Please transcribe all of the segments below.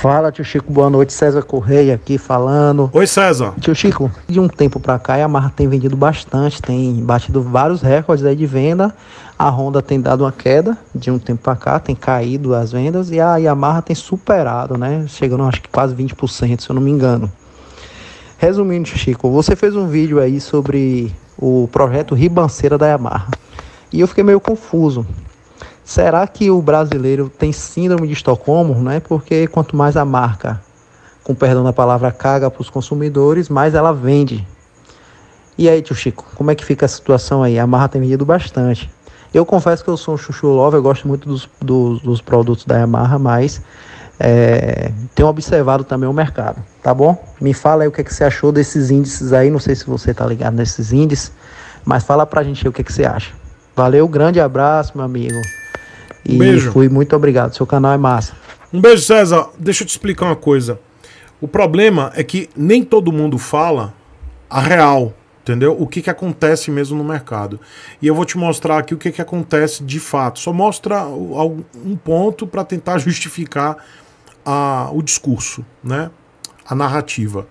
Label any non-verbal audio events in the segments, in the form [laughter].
Fala, tio Chico, boa noite. César Correia aqui falando. Oi, César. Tio Chico, de um tempo pra cá, a Yamaha tem vendido bastante, tem batido vários recordes aí de venda. A Honda tem dado uma queda de um tempo pra cá, tem caído as vendas e a Yamaha tem superado, né? Chegando acho que quase 20%, se eu não me engano. Resumindo, tio Chico, você fez um vídeo aí sobre o projeto Ribanceira da Yamaha. E eu fiquei meio confuso. Será que o brasileiro tem síndrome de Estocolmo? Né? Porque quanto mais a marca, com perdão da palavra, caga para os consumidores, mais ela vende. E aí, tio Chico, como é que fica a situação aí? A marra tem vendido bastante. Eu confesso que eu sou um chuchu lover, eu gosto muito dos, dos, dos produtos da Yamaha, mas é, tenho observado também o mercado, tá bom? Me fala aí o que, é que você achou desses índices aí, não sei se você tá ligado nesses índices, mas fala pra gente aí o que, é que você acha. Valeu, grande abraço, meu amigo. Um e beijo. Fui muito obrigado. Seu canal é massa. Um beijo, César. Deixa eu te explicar uma coisa. O problema é que nem todo mundo fala a real, entendeu? O que, que acontece mesmo no mercado. E eu vou te mostrar aqui o que, que acontece de fato. Só mostra um ponto para tentar [laughs] justificar a, o discurso, né? A narrativa.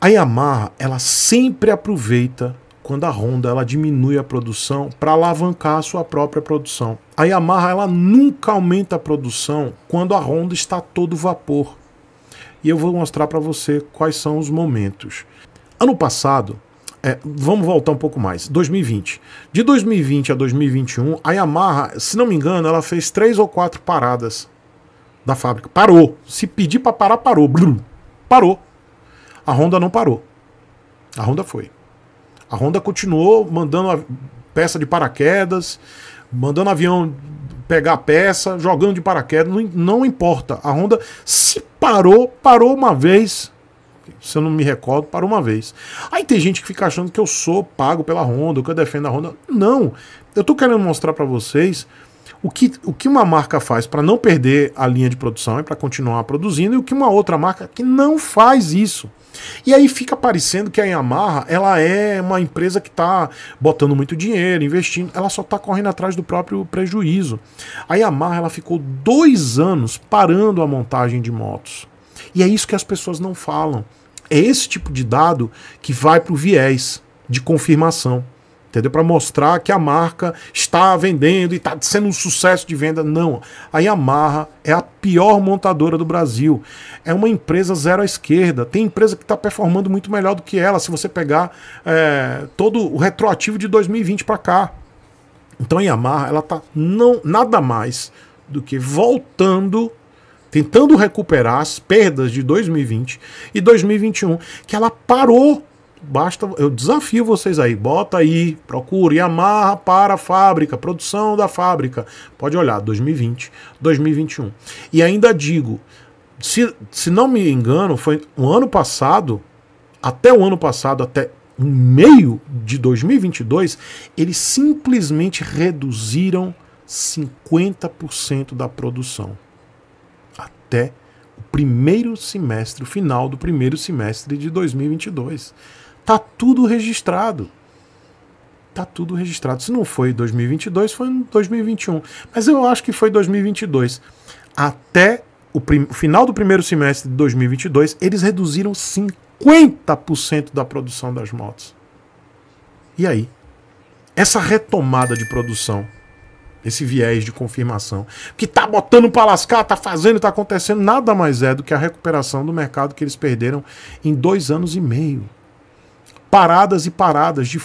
A Yamaha, ela sempre aproveita quando a Honda ela diminui a produção para alavancar a sua própria produção. A Yamaha ela nunca aumenta a produção quando a Honda está todo vapor. E eu vou mostrar para você quais são os momentos. Ano passado, é, vamos voltar um pouco mais. 2020. De 2020 a 2021, a Yamaha, se não me engano, ela fez três ou quatro paradas da fábrica. Parou. Se pedir para parar, parou. Blum. Parou. A Honda não parou. A Honda foi. A Honda continuou mandando peça de paraquedas, mandando avião pegar peça, jogando de paraquedas, não, não importa. A Honda se parou, parou uma vez, se eu não me recordo, parou uma vez. Aí tem gente que fica achando que eu sou pago pela Honda, que eu defendo a Honda. Não, eu tô querendo mostrar para vocês o que, o que uma marca faz para não perder a linha de produção e para continuar produzindo, e o que uma outra marca que não faz isso. E aí fica parecendo que a Yamaha ela é uma empresa que está botando muito dinheiro, investindo, ela só está correndo atrás do próprio prejuízo. A Yamaha ela ficou dois anos parando a montagem de motos. E é isso que as pessoas não falam. É esse tipo de dado que vai para o viés de confirmação entendeu? Para mostrar que a marca está vendendo e está sendo um sucesso de venda. Não. A Yamaha é a pior montadora do Brasil. É uma empresa zero à esquerda. Tem empresa que está performando muito melhor do que ela, se você pegar é, todo o retroativo de 2020 para cá. Então a Yamaha ela tá não nada mais do que voltando tentando recuperar as perdas de 2020 e 2021 que ela parou basta, eu desafio vocês aí, bota aí, procure Yamaha para a fábrica, produção da fábrica. Pode olhar, 2020, 2021. E ainda digo, se, se não me engano, foi o ano passado, até o ano passado, até meio de 2022, eles simplesmente reduziram 50% da produção. Até o primeiro semestre, o final do primeiro semestre de 2022. Tá tudo registrado. Tá tudo registrado. Se não foi 2022, foi 2021. Mas eu acho que foi 2022. Até o final do primeiro semestre de 2022, eles reduziram 50% da produção das motos. E aí? Essa retomada de produção, esse viés de confirmação, que tá botando pra lascar, tá fazendo, tá acontecendo, nada mais é do que a recuperação do mercado que eles perderam em dois anos e meio paradas e paradas. De,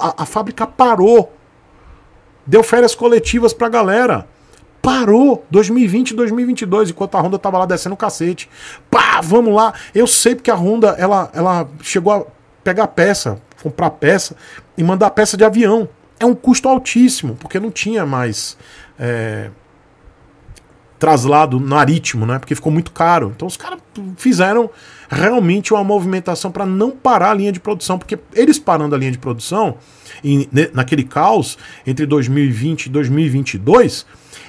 a, a fábrica parou. Deu férias coletivas pra galera. Parou 2020 2022, enquanto a Honda tava lá descendo o cacete. Pá, vamos lá. Eu sei porque a Honda, ela, ela chegou a pegar peça, comprar peça e mandar peça de avião. É um custo altíssimo, porque não tinha mais. É traslado marítimo, né? Porque ficou muito caro. Então os caras fizeram realmente uma movimentação para não parar a linha de produção, porque eles parando a linha de produção e naquele caos entre 2020 e 2022,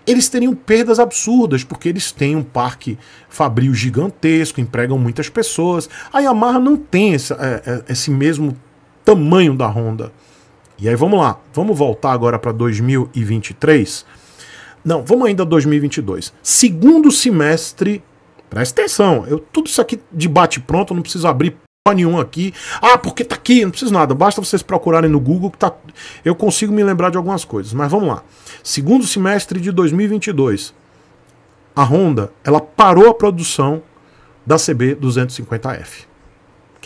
eles teriam perdas absurdas, porque eles têm um parque fabril gigantesco, empregam muitas pessoas. A Yamaha não tem esse, é, é, esse mesmo tamanho da Honda. E aí vamos lá, vamos voltar agora para 2023 não, vamos ainda 2022. Segundo semestre, presta atenção, eu, tudo isso aqui de bate pronto, não preciso abrir nenhum aqui. Ah, porque tá aqui, não preciso nada. Basta vocês procurarem no Google que tá. Eu consigo me lembrar de algumas coisas, mas vamos lá. Segundo semestre de 2022, a Honda, ela parou a produção da CB 250F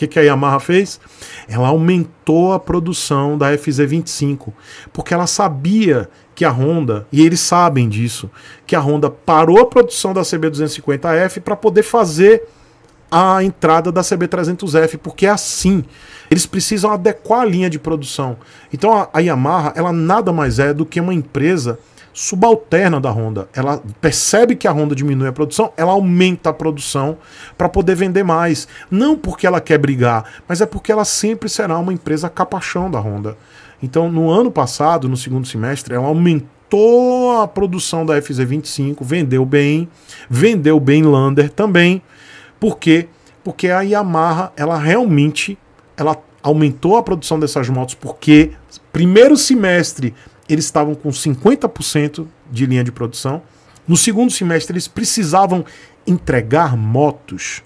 que, que a Yamaha fez? Ela aumentou a produção da FZ25, porque ela sabia que a Honda, e eles sabem disso, que a Honda parou a produção da CB250F para poder fazer a entrada da CB300F, porque é assim. Eles precisam adequar a linha de produção. Então a, a Yamaha, ela nada mais é do que uma empresa subalterna da Honda. Ela percebe que a Honda diminui a produção, ela aumenta a produção para poder vender mais. Não porque ela quer brigar, mas é porque ela sempre será uma empresa capachão da Honda. Então, no ano passado, no segundo semestre, ela aumentou a produção da FZ25, vendeu bem, vendeu bem Lander também. Por quê? Porque a Yamaha, ela realmente ela aumentou a produção dessas motos porque primeiro semestre eles estavam com 50% de linha de produção. No segundo semestre, eles precisavam entregar motos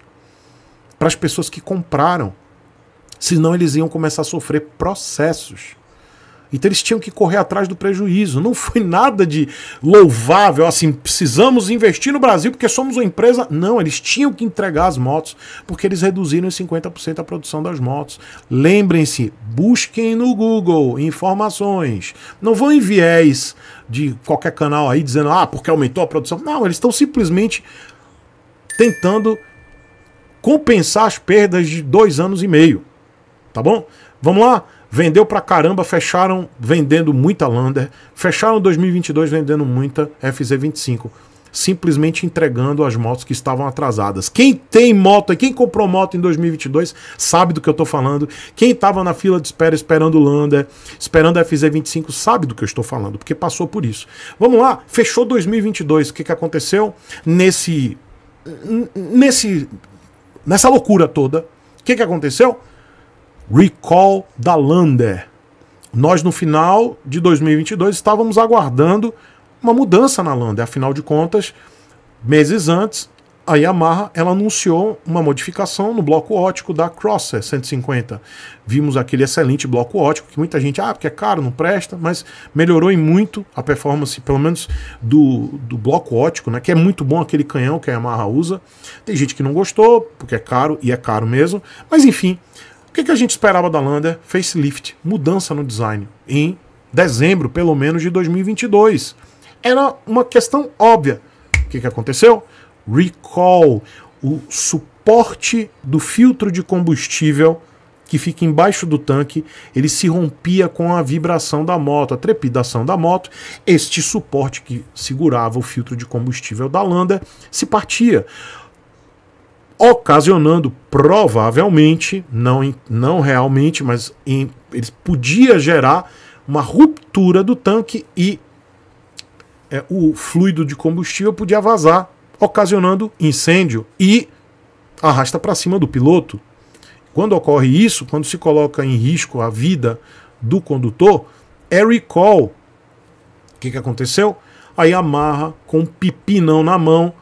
para as pessoas que compraram, senão eles iam começar a sofrer processos. Então eles tinham que correr atrás do prejuízo. Não foi nada de louvável, assim, precisamos investir no Brasil porque somos uma empresa. Não, eles tinham que entregar as motos porque eles reduziram em 50% a produção das motos. Lembrem-se, busquem no Google informações. Não vão em viés de qualquer canal aí dizendo, ah, porque aumentou a produção. Não, eles estão simplesmente tentando compensar as perdas de dois anos e meio. Tá bom? Vamos lá? Vendeu pra caramba, fecharam vendendo muita Lander, fecharam 2022 vendendo muita FZ25, simplesmente entregando as motos que estavam atrasadas. Quem tem moto e quem comprou moto em 2022 sabe do que eu tô falando. Quem tava na fila de espera esperando Lander, esperando FZ25 sabe do que eu estou falando, porque passou por isso. Vamos lá, fechou 2022, o que que aconteceu? Nesse nesse nessa loucura toda, o que que aconteceu? Recall da Lander. Nós, no final de 2022, estávamos aguardando uma mudança na Lander. Afinal de contas, meses antes, a Yamaha ela anunciou uma modificação no bloco ótico da Crosser 150. Vimos aquele excelente bloco ótico que muita gente, ah, porque é caro, não presta, mas melhorou em muito a performance, pelo menos do, do bloco ótico, né, que é muito bom aquele canhão que a Yamaha usa. Tem gente que não gostou, porque é caro e é caro mesmo, mas enfim, o que, que a gente esperava da Lander? Facelift, mudança no design, em dezembro, pelo menos, de 2022. Era uma questão óbvia. O que, que aconteceu? Recall, o suporte do filtro de combustível que fica embaixo do tanque, ele se rompia com a vibração da moto, a trepidação da moto. Este suporte que segurava o filtro de combustível da Landa se partia ocasionando provavelmente, não, não realmente, mas em, podia gerar uma ruptura do tanque e é, o fluido de combustível podia vazar, ocasionando incêndio e arrasta para cima do piloto. Quando ocorre isso, quando se coloca em risco a vida do condutor, é recall. O que, que aconteceu? Aí amarra com um pipinão na mão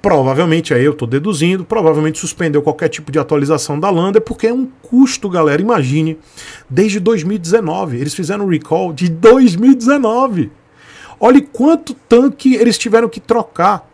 provavelmente, aí eu estou deduzindo, provavelmente suspendeu qualquer tipo de atualização da Lander, porque é um custo, galera, imagine. Desde 2019, eles fizeram um recall de 2019. Olhe quanto tanque eles tiveram que trocar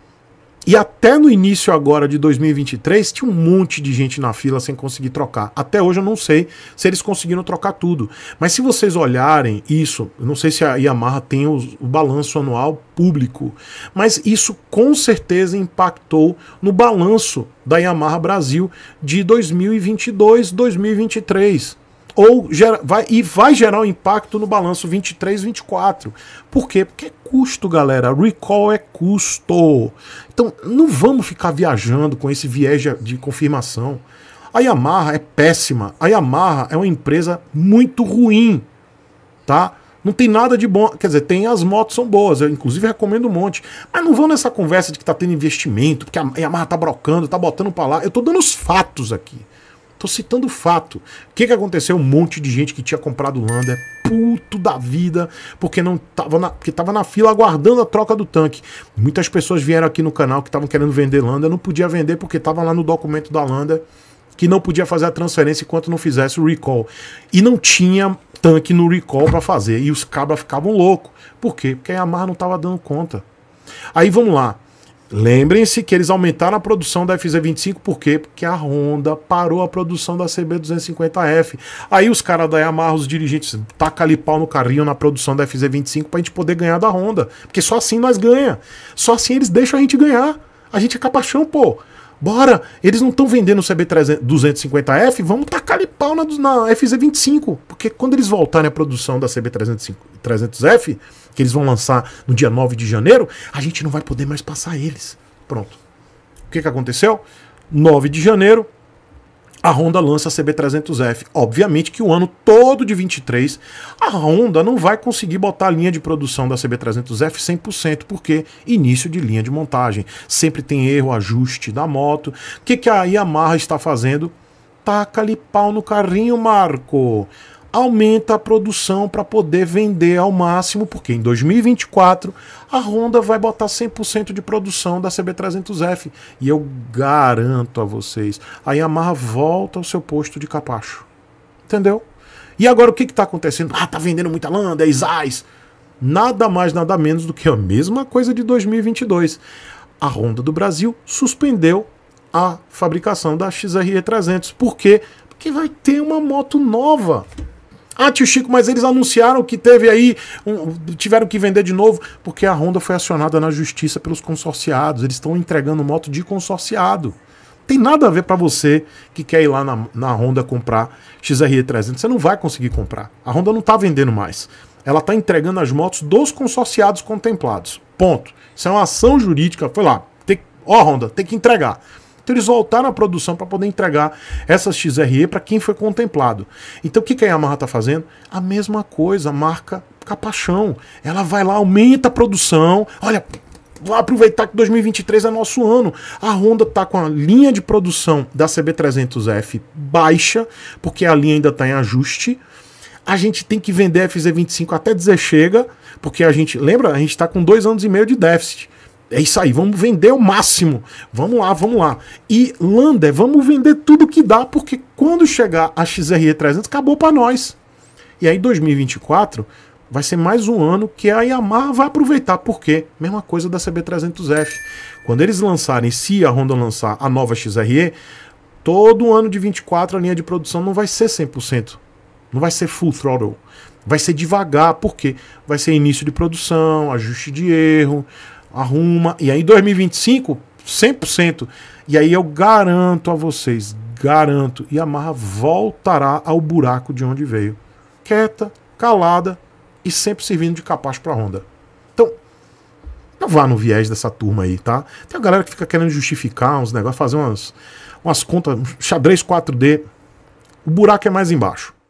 e até no início agora de 2023, tinha um monte de gente na fila sem conseguir trocar. Até hoje eu não sei se eles conseguiram trocar tudo. Mas se vocês olharem isso, eu não sei se a Yamaha tem os, o balanço anual público, mas isso com certeza impactou no balanço da Yamaha Brasil de 2022, 2023 ou gera, vai, e vai gerar um impacto no balanço 23, 24. Por quê? Porque é custo, galera. Recall é custo. Então, não vamos ficar viajando com esse viés de confirmação. A Yamaha é péssima. A Yamaha é uma empresa muito ruim, tá? Não tem nada de bom. Quer dizer, tem as motos são boas, eu inclusive recomendo um monte. Mas não vão nessa conversa de que tá tendo investimento, porque a Yamaha tá brocando, tá botando pra lá. Eu tô dando os fatos aqui. Tô citando o fato. O que, que aconteceu? Um monte de gente que tinha comprado Lander, puto da vida, porque não tava na, porque tava na fila aguardando a troca do tanque. Muitas pessoas vieram aqui no canal que estavam querendo vender Lander, não podia vender porque tava lá no documento da Lander que não podia fazer a transferência enquanto não fizesse o recall. E não tinha tanque no recall para fazer. E os cabras ficavam loucos. Por quê? Porque a Yamaha não tava dando conta. Aí vamos lá. Lembrem-se que eles aumentaram a produção da FZ25, por quê? Porque a Honda parou a produção da CB250F. Aí os caras da Yamaha, os dirigentes, tacam ali pau no carrinho na produção da FZ25 para a gente poder ganhar da Honda. Porque só assim nós ganha. Só assim eles deixam a gente ganhar. A gente é capachão, pô. Bora! Eles não estão vendendo o CB250F, vamos tacar ali pau na, na FZ25. Porque quando eles voltarem à produção da CB300F, que eles vão lançar no dia 9 de janeiro, a gente não vai poder mais passar eles. Pronto. O que, que aconteceu? 9 de janeiro, a Honda lança a CB300F. Obviamente que o ano todo de 23, a Honda não vai conseguir botar a linha de produção da CB300F 100%, porque início de linha de montagem. Sempre tem erro, ajuste da moto. O que, que a Yamaha está fazendo? Taca-lhe pau no carrinho, Marco aumenta a produção para poder vender ao máximo, porque em 2024 a Honda vai botar 100% de produção da CB300F. E eu garanto a vocês, a Yamaha volta ao seu posto de capacho. Entendeu? E agora o que está acontecendo? Ah, tá vendendo muita lã, 10 ais. Nada mais, nada menos do que a mesma coisa de 2022. A Honda do Brasil suspendeu a fabricação da XRE300. Por quê? Porque vai ter uma moto nova. Ah, tio Chico, mas eles anunciaram que teve aí. Um, tiveram que vender de novo, porque a Honda foi acionada na justiça pelos consorciados. Eles estão entregando moto de consorciado. Tem nada a ver para você que quer ir lá na, na Honda comprar XRE300. Você não vai conseguir comprar. A Honda não tá vendendo mais. Ela tá entregando as motos dos consorciados contemplados. Ponto. Isso é uma ação jurídica. Foi lá. Tem, ó, Honda, tem que entregar. Então eles voltaram à produção para poder entregar essas XRE para quem foi contemplado. Então o que, que a Yamaha está fazendo? A mesma coisa, a marca Capachão. Ela vai lá, aumenta a produção. Olha, vamos aproveitar que 2023 é nosso ano. A Honda está com a linha de produção da CB300F baixa, porque a linha ainda está em ajuste. A gente tem que vender a FZ25 até dizer chega, porque a gente, lembra, a gente está com dois anos e meio de déficit. É isso aí, vamos vender o máximo. Vamos lá, vamos lá. E Lander, vamos vender tudo que dá, porque quando chegar a XRE 300, acabou para nós. E aí 2024 vai ser mais um ano que a Yamaha vai aproveitar, porque mesma coisa da CB300F. Quando eles lançarem, se a Honda lançar a nova XRE, todo ano de 24 a linha de produção não vai ser 100%, não vai ser full throttle. Vai ser devagar, porque vai ser início de produção, ajuste de erro, arruma. E aí, em 2025, 100%. E aí eu garanto a vocês, garanto, Yamaha voltará ao buraco de onde veio. Quieta, calada e sempre servindo de capacho para Honda. Então, não vá no viés dessa turma aí, tá? Tem a galera que fica querendo justificar uns negócios, fazer umas, umas contas, um xadrez 4D. O buraco é mais embaixo.